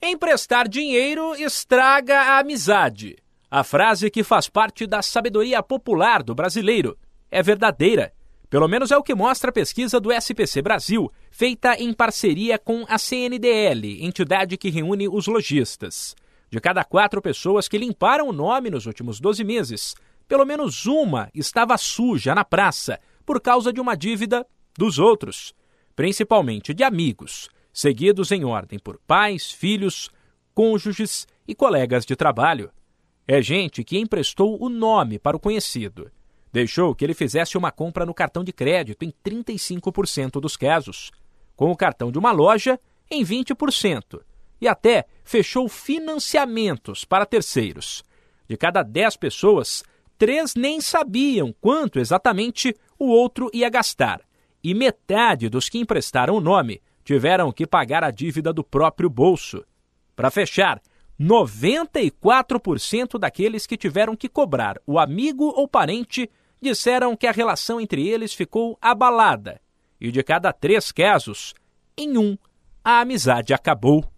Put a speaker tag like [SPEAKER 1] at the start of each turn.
[SPEAKER 1] Emprestar dinheiro estraga a amizade. A frase que faz parte da sabedoria popular do brasileiro é verdadeira. Pelo menos é o que mostra a pesquisa do SPC Brasil, feita em parceria com a CNDL, entidade que reúne os lojistas. De cada quatro pessoas que limparam o nome nos últimos 12 meses, pelo menos uma estava suja na praça por causa de uma dívida dos outros, principalmente de amigos seguidos em ordem por pais, filhos, cônjuges e colegas de trabalho. É gente que emprestou o nome para o conhecido. Deixou que ele fizesse uma compra no cartão de crédito em 35% dos casos, com o cartão de uma loja em 20% e até fechou financiamentos para terceiros. De cada 10 pessoas, três nem sabiam quanto exatamente o outro ia gastar, e metade dos que emprestaram o nome tiveram que pagar a dívida do próprio bolso. Para fechar, 94% daqueles que tiveram que cobrar o amigo ou parente disseram que a relação entre eles ficou abalada. E de cada três casos, em um, a amizade acabou.